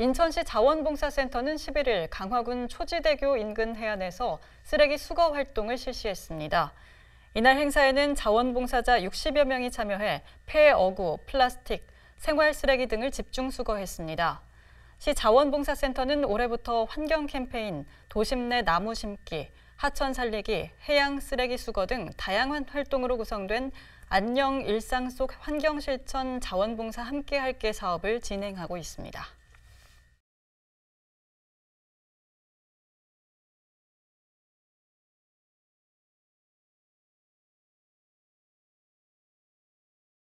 인천시 자원봉사센터는 11일 강화군 초지대교 인근 해안에서 쓰레기 수거 활동을 실시했습니다. 이날 행사에는 자원봉사자 60여 명이 참여해 폐 어구, 플라스틱, 생활 쓰레기 등을 집중 수거했습니다. 시 자원봉사센터는 올해부터 환경 캠페인, 도심 내 나무 심기, 하천 살리기, 해양 쓰레기 수거 등 다양한 활동으로 구성된 안녕 일상 속 환경 실천 자원봉사 함께할게 사업을 진행하고 있습니다.